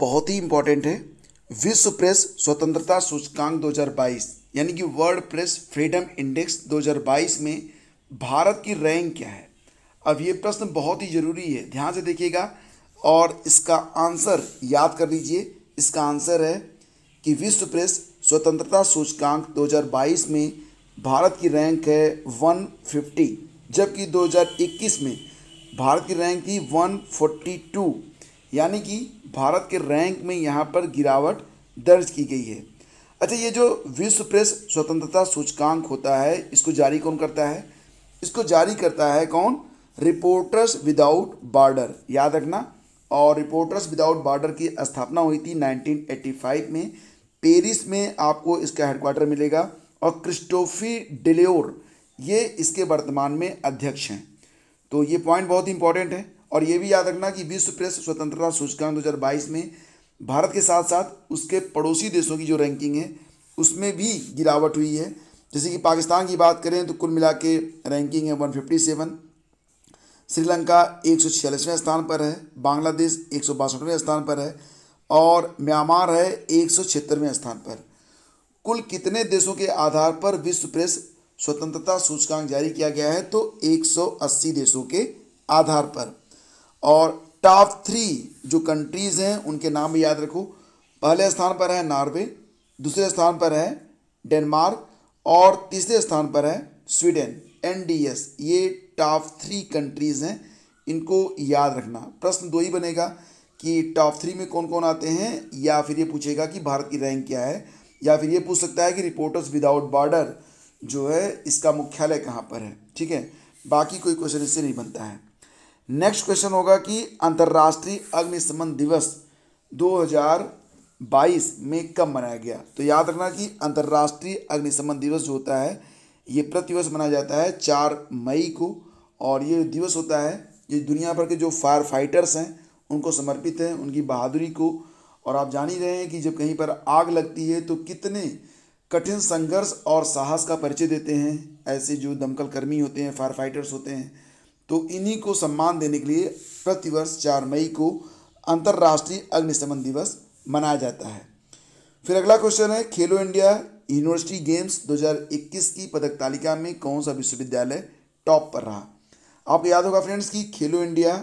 बहुत ही इंपॉर्टेंट है विश्व प्रेस स्वतंत्रता सूचकांक 2022 यानी कि वर्ल्ड प्रेस फ्रीडम इंडेक्स 2022 में भारत की रैंक क्या है अब ये प्रश्न बहुत ही ज़रूरी है ध्यान से देखिएगा और इसका आंसर याद कर लीजिए इसका आंसर है कि विश्व प्रेस स्वतंत्रता सूचकांक 2022 में भारत की रैंक है 150 जबकि 2021 में भारत की रैंक थी 142 यानी कि भारत के रैंक में यहाँ पर गिरावट दर्ज की गई है अच्छा ये जो विश्व प्रेस स्वतंत्रता सूचकांक होता है इसको जारी कौन करता है इसको जारी करता है कौन रिपोर्टर्स विदाउट बॉर्डर याद रखना और रिपोर्टर्स विदाउट बॉर्डर की स्थापना हुई थी 1985 में पेरिस में आपको इसका हेडक्वार्टर मिलेगा और क्रिस्टोफी डिलेोर ये इसके वर्तमान में अध्यक्ष हैं तो ये पॉइंट बहुत इंपॉर्टेंट है और ये भी याद रखना कि विश्व प्रेस स्वतंत्रता सूचकांक 2022 में भारत के साथ साथ उसके पड़ोसी देशों की जो रैंकिंग है उसमें भी गिरावट हुई है जैसे कि पाकिस्तान की बात करें तो कुल मिला के रैंकिंग है वन श्रीलंका एक स्थान पर है बांग्लादेश एक स्थान पर है और म्यांमार है एक स्थान पर कुल कितने देशों के आधार पर विश्व प्रेस स्वतंत्रता सूचकांक जारी किया गया है तो 180 देशों के आधार पर और टॉप थ्री जो कंट्रीज़ हैं उनके नाम भी याद रखो पहले स्थान पर है नॉर्वे दूसरे स्थान पर है डेनमार्क और तीसरे स्थान पर है स्वीडन एनडीएस ये टॉप थ्री कंट्रीज़ हैं इनको याद रखना प्रश्न दो ही बनेगा कि टॉप थ्री में कौन कौन आते हैं या फिर ये पूछेगा कि भारत की रैंक क्या है या फिर ये पूछ सकता है कि रिपोर्टर्स विदाउट बॉर्डर जो है इसका मुख्यालय कहाँ पर है ठीक है बाकी कोई क्वेश्चन इससे नहीं बनता है नेक्स्ट क्वेश्चन होगा कि अंतर्राष्ट्रीय अग्निशमन दिवस 2022 में कब मनाया गया तो याद रखना कि अंतर्राष्ट्रीय अग्निशमन दिवस जो होता है ये प्रति मनाया जाता है चार मई को और ये दिवस होता है ये दुनिया भर के जो फायर फाइटर्स हैं उनको समर्पित है उनकी बहादुरी को और आप जान ही रहे हैं कि जब कहीं पर आग लगती है तो कितने कठिन संघर्ष और साहस का परिचय देते हैं ऐसे जो दमकल कर्मी होते हैं फायर फाइटर्स होते हैं तो इन्हीं को सम्मान देने के लिए प्रतिवर्ष चार मई को अंतर्राष्ट्रीय अग्निशमन दिवस मनाया जाता है फिर अगला क्वेश्चन है खेलो इंडिया यूनिवर्सिटी गेम्स 2021 की पदक तालिका में कौन सा विश्वविद्यालय टॉप पर रहा आपको याद होगा फ्रेंड्स कि खेलो इंडिया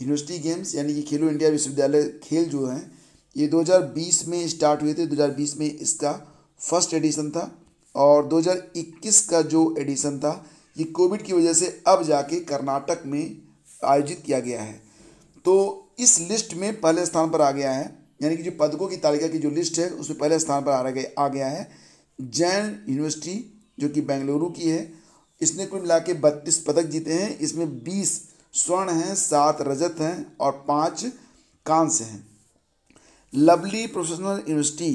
यूनिवर्सिटी गेम्स यानी कि खेलो इंडिया विश्वविद्यालय खेल जो हैं ये 2020 में स्टार्ट हुए थे 2020 में इसका फर्स्ट एडिशन था और 2021 का जो एडिशन था ये कोविड की वजह से अब जाके कर्नाटक में आयोजित किया गया है तो इस लिस्ट में पहले स्थान पर आ गया है यानी कि जो पदकों की तालिका की जो लिस्ट है उसमें पहले स्थान पर आ गया आ गया है जैन यूनिवर्सिटी जो कि बेंगलुरु की है इसने कुल मिला के बत्तीस पदक जीते हैं इसमें बीस स्वर्ण हैं सात रजत हैं और पाँच कांस्य हैं लवली प्रोफेशनल यूनिवर्सिटी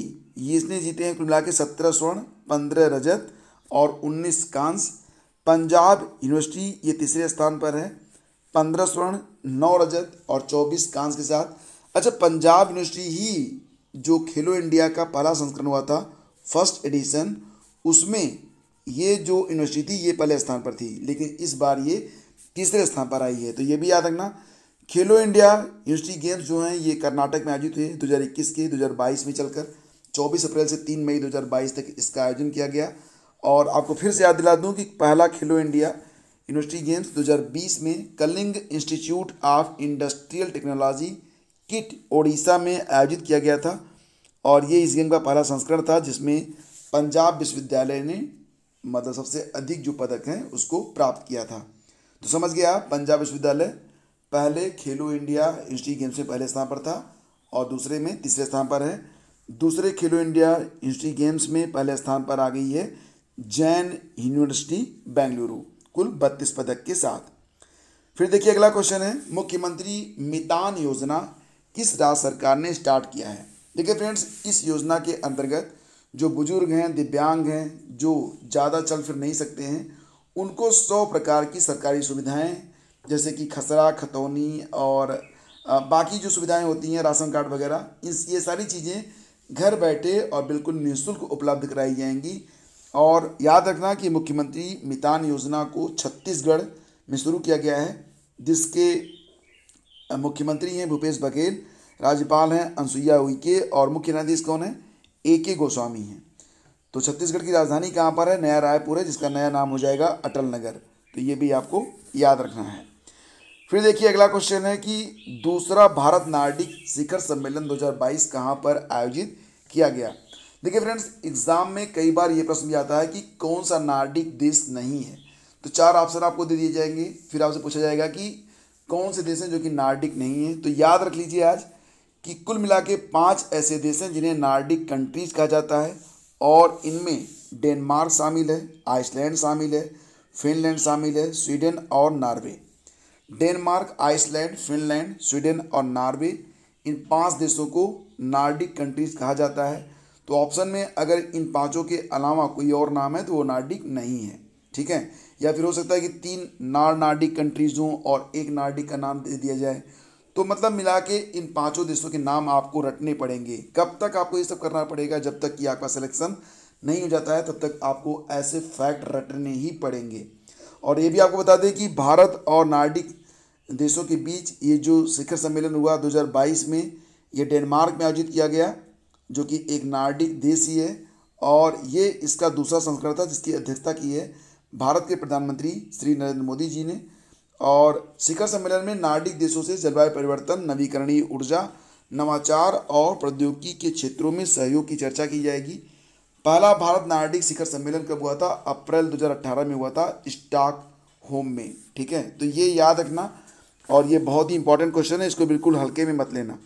ये इसने जीते हैं कुल मिला के सत्रह स्वर्ण पंद्रह रजत और उन्नीस कांस्य पंजाब यूनिवर्सिटी ये तीसरे स्थान पर है पंद्रह स्वर्ण नौ रजत और चौबीस कांस के साथ अच्छा पंजाब यूनिवर्सिटी ही जो खेलो इंडिया का पहला संस्करण हुआ था फर्स्ट एडिशन उसमें ये जो यूनिवर्सिटी थी ये पहले स्थान पर थी लेकिन इस बार ये तीसरे स्थान पर आई है तो ये भी याद रखना खेलो इंडिया यूनिवर्सिटी गेम्स जो हैं ये कर्नाटक में आयोजित हुए दो के दो में चलकर चौबीस अप्रैल से तीन मई दो तक इसका आयोजन किया गया और आपको फिर से याद दिला दूं कि पहला खेलो इंडिया यूनिवर्सिटी गेम्स 2020 में Kalinga institute of industrial technology KIIT Odisha में आयोजित किया गया था और ये इस गेम का पहला संस्करण था जिसमें पंजाब विश्वविद्यालय ने मतलब सबसे अधिक जो पदक हैं उसको प्राप्त किया था तो समझ गया पंजाब विश्वविद्यालय पहले खेलो इंडिया इंस्टी गेम्स में पहले स्थान पर था और दूसरे में तीसरे स्थान पर है दूसरे खेलो इंडिया इंस्टी गेम्स में पहले स्थान पर आ गई है जैन यूनिवर्सिटी बेंगलुरु कुल बत्तीस पदक के साथ फिर देखिए अगला क्वेश्चन है मुख्यमंत्री मितान योजना किस राज्य सरकार ने स्टार्ट किया है देखिए फ्रेंड्स इस योजना के अंतर्गत जो बुजुर्ग हैं दिव्यांग हैं जो ज़्यादा चल फिर नहीं सकते हैं उनको सौ प्रकार की सरकारी सुविधाएं जैसे कि खसरा खतौनी और बाकी जो सुविधाएं होती हैं राशन कार्ड वगैरह इस ये सारी चीज़ें घर बैठे और बिल्कुल निःशुल्क उपलब्ध कराई जाएंगी और याद रखना कि मुख्यमंत्री मितान योजना को छत्तीसगढ़ में शुरू किया गया है जिसके मुख्यमंत्री हैं भूपेश बघेल राज्यपाल हैं अनसुईया उइके और मुख्य न्यायाधीश कौन है ए के गोस्वामी हैं तो छत्तीसगढ़ की राजधानी कहाँ पर है नया रायपुर है जिसका नया नाम हो जाएगा अटल नगर तो ये भी आपको याद रखना है फिर देखिए अगला क्वेश्चन है कि दूसरा भारत नार्डिक शिखर सम्मेलन 2022 कहाँ पर आयोजित किया गया देखिए फ्रेंड्स एग्जाम में कई बार ये प्रश्न भी आता है कि कौन सा नार्डिक देश नहीं है तो चार ऑप्शन आपको दे दिए जाएंगे फिर आपसे पूछा जाएगा कि कौन से देश हैं जो कि नार्डिक नहीं है तो याद रख लीजिए आज कि कुल मिला के पाँच ऐसे देश हैं जिन्हें नार्डिक कंट्रीज कहा जाता है और इनमें डेनमार्क शामिल है आइसलैंड शामिल है फिनलैंड शामिल है स्वीडन और Norway Denmark Iceland Finland Sweden और नॉर्वे इन पांच देशों को नार्डिक कंट्रीज कहा जाता है तो ऑप्शन में अगर इन पांचों के अलावा कोई और नाम है तो वो नार्डिक नहीं है ठीक है या फिर हो सकता है कि तीन नार नार्डिक कंट्रीज हों और एक नार्डिक का नाम दे दिया जाए तो मतलब मिला के इन पांचों देशों के नाम आपको रटने पड़ेंगे कब तक आपको ये सब करना पड़ेगा जब तक कि आपका सिलेक्शन नहीं हो जाता है तब तक आपको ऐसे फैक्ट रटने ही पड़ेंगे और ये भी आपको बता दें कि भारत और नार्डिक देशों के बीच ये जो शिखर सम्मेलन हुआ 2022 में ये डेनमार्क में आयोजित किया गया जो कि एक नार्डिक ही है और ये इसका दूसरा संस्करण था जिसकी अध्यक्षता की है भारत के प्रधानमंत्री श्री नरेंद्र मोदी जी ने और शिखर सम्मेलन में नार्डिक देशों से जलवायु परिवर्तन नवीकरणीय ऊर्जा नवाचार और प्रौद्योगिकी के क्षेत्रों में सहयोग की चर्चा की जाएगी पहला भारत नार्डिक शिखर सम्मेलन कब हुआ था अप्रैल 2018 में हुआ था स्टॉक होम में ठीक है तो ये याद रखना और ये बहुत ही इंपॉर्टेंट क्वेश्चन है इसको बिल्कुल हल्के में मत लेना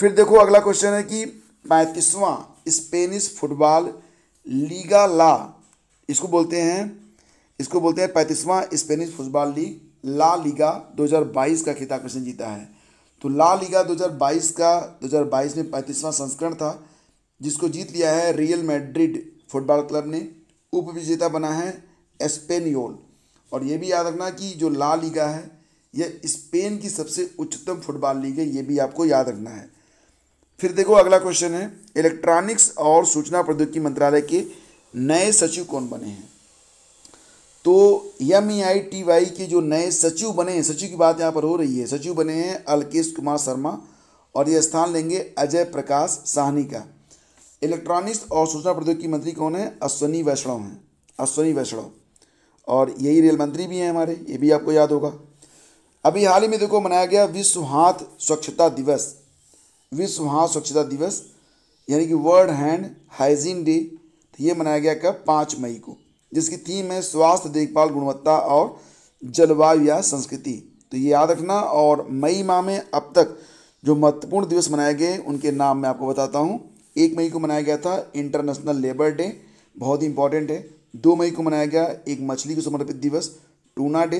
फिर देखो अगला क्वेश्चन है कि पैंतीसवां स्पेनिश फुटबॉल लीगा ला इसको बोलते हैं इसको बोलते हैं पैंतीसवां Spanish football league La Liga 2022 का खिताब किसने जीता है तो ला लीगा 2022 का 2022 में पैंतीसवां संस्करण था जिसको जीत लिया है रियल मैड्रिड फुटबॉल क्लब ने उप विजेता बना है स्पेनियोल और ये भी याद रखना कि जो ला लीगा है यह स्पेन की सबसे उच्चतम फुटबॉल लीग है ये भी आपको याद रखना है फिर देखो अगला क्वेश्चन है इलेक्ट्रॉनिक्स और सूचना प्रौद्योगिकी मंत्रालय के नए सचिव कौन बने हैं तो M E I T Y के जो नए सचिव बने हैं सचिव की बात यहाँ पर हो रही है सचिव बने हैं अलकेश कुमार शर्मा और ये स्थान लेंगे अजय प्रकाश साहनी का इलेक्ट्रॉनिक्स और सूचना प्रौद्योगिकी मंत्री कौन है अश्वनी वैष्णव हैं अश्वनी वैष्णव और यही रेल मंत्री भी हैं हमारे ये भी आपको याद होगा अभी हाल ही में देखो मनाया गया विश्व हाथ स्वच्छता दिवस विश्व हाथ स्वच्छता दिवस यानी कि वर्ल्ड हैंड हाइजीन डे ये मनाया गया कब पाँच मई को जिसकी थीम है स्वास्थ्य देखभाल गुणवत्ता और जलवायु या संस्कृति तो ये याद रखना और मई माह में अब तक जो महत्वपूर्ण दिवस मनाए गए उनके नाम मैं आपको बताता हूँ एक मई को मनाया गया था इंटरनेशनल लेबर डे बहुत ही इंपॉर्टेंट है दो मई को मनाया गया एक मछली को समर्पित दिवस टूना डे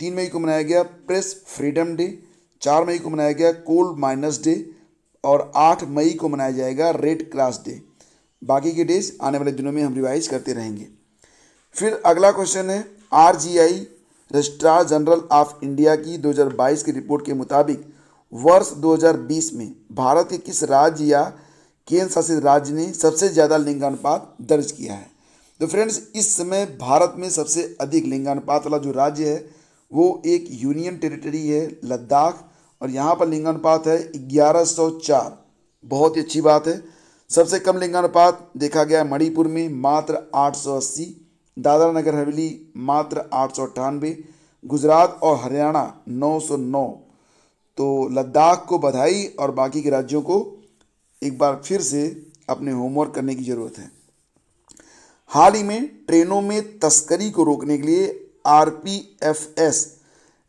तीन मई को मनाया गया प्रेस फ्रीडम डे चार मई को मनाया गया कोल्ड माइनस डे और आठ मई को मनाया जाएगा रेड क्रॉस डे बाकी के डेज आने वाले दिनों में हम रिवाइज करते रहेंगे फिर अगला क्वेश्चन है R G I registrar general of India की 2022 की रिपोर्ट के मुताबिक वर्ष 2020 में भारत के किस राज्य या केंद्र शासित राज्य ने सबसे ज़्यादा लिंगानुपात दर्ज किया है तो फ्रेंड्स इस समय भारत में सबसे अधिक लिंगानुपात वाला जो राज्य है वो एक यूनियन टेरिटरी है लद्दाख और यहाँ पर लिंगानुपात है ग्यारह सौ चार बहुत ही अच्छी बात है सबसे कम लिंगानुपात देखा गया मणिपुर में मात्र आठ सौ अस्सी दादरा नगर हवेली मात्र आठ सौ अट्ठानबे गुजरात और हरियाणा नौ सौ नौ तो लद्दाख को बधाई और बाकी के राज्यों को एक बार फिर से अपने होमवर्क करने की ज़रूरत है हाल ही में ट्रेनों में तस्करी को रोकने के लिए R P F S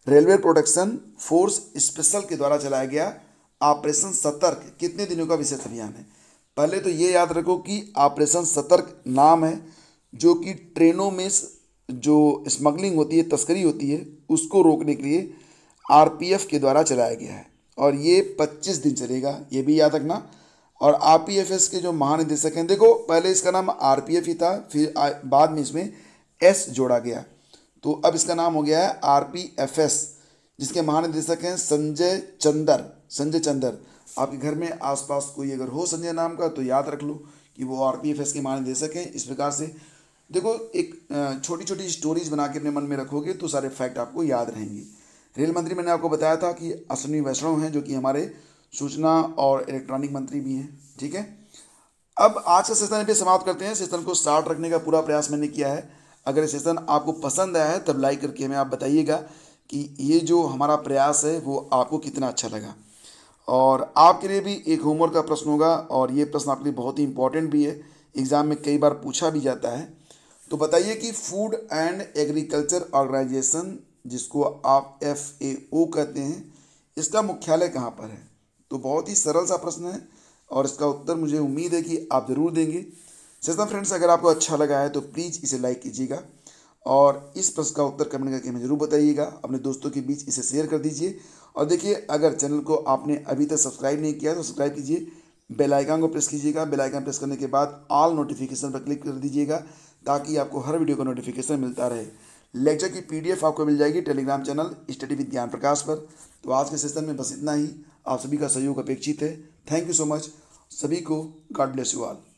railway protection force special के द्वारा चलाया गया ऑपरेशन सतर्क कितने दिनों का विशेष अभियान है पहले तो ये याद रखो कि ऑपरेशन सतर्क नाम है जो कि ट्रेनों में जो स्मगलिंग होती है तस्करी होती है उसको रोकने के लिए आरपीएफ के द्वारा चलाया गया है और ये 25 दिन चलेगा ये भी याद रखना और आर के जो महानिदेशक हैं देखो पहले इसका नाम आर ही था फिर बाद में इसमें एस जोड़ा गया तो अब इसका नाम हो गया है आर पी एफ एस जिसके महानिदेशक हैं संजय चंदर संजय चंदर आपके घर में आसपास कोई अगर हो संजय नाम का तो याद रख लो कि वो आर पी एफ एस के महानिदेशक हैं इस प्रकार से देखो एक छोटी छोटी स्टोरीज बना के अपने मन में रखोगे तो सारे फैक्ट आपको याद रहेंगे रेल मंत्री मैंने आपको बताया था कि अश्विनी वैष्णव हैं जो कि हमारे सूचना और इलेक्ट्रॉनिक मंत्री भी हैं ठीक है अब आज का सेशन पे समाप्त करते हैं सेशन को स्टार्ट रखने का पूरा प्रयास मैंने किया है अगर ये सेशन आपको पसंद आया है तब लाइक करके हमें आप बताइएगा कि ये जो हमारा प्रयास है वो आपको कितना अच्छा लगा और आपके लिए भी एक होमवर्क का प्रश्न होगा और ये प्रश्न आपके लिए बहुत ही इंपॉर्टेंट भी है एग्ज़ाम में कई बार पूछा भी जाता है तो बताइए कि फूड एंड एग्रीकल्चर ऑर्गेनाइजेशन जिसको आप एफ ए ओ कहते हैं इसका मुख्यालय कहाँ पर है तो बहुत ही सरल सा प्रश्न है और इसका उत्तर मुझे उम्मीद है कि आप ज़रूर देंगे सजना फ्रेंड्स अगर आपको अच्छा लगा है तो प्लीज़ इसे लाइक कीजिएगा और इस प्रश्न का उत्तर कमेंट करके हमें ज़रूर बताइएगा अपने दोस्तों के बीच इसे शेयर कर दीजिए और देखिए अगर चैनल को आपने अभी तक सब्सक्राइब नहीं किया तो सब्सक्राइब कीजिए बेल आइकन को प्रेस कीजिएगा बेल आइकन प्रेस करने के बाद ऑल नोटिफिकेशन पर क्लिक कर दीजिएगा ताकि आपको हर वीडियो का नोटिफिकेशन मिलता रहे लेक्चर की पीडीएफ आपको मिल जाएगी टेलीग्राम चैनल स्टडी विद ज्ञान प्रकाश पर तो आज के सेशन में बस इतना ही आप सभी का सहयोग अपेक्षित है थैंक यू सो मच सभी को गॉड ब्लेस यू ऑल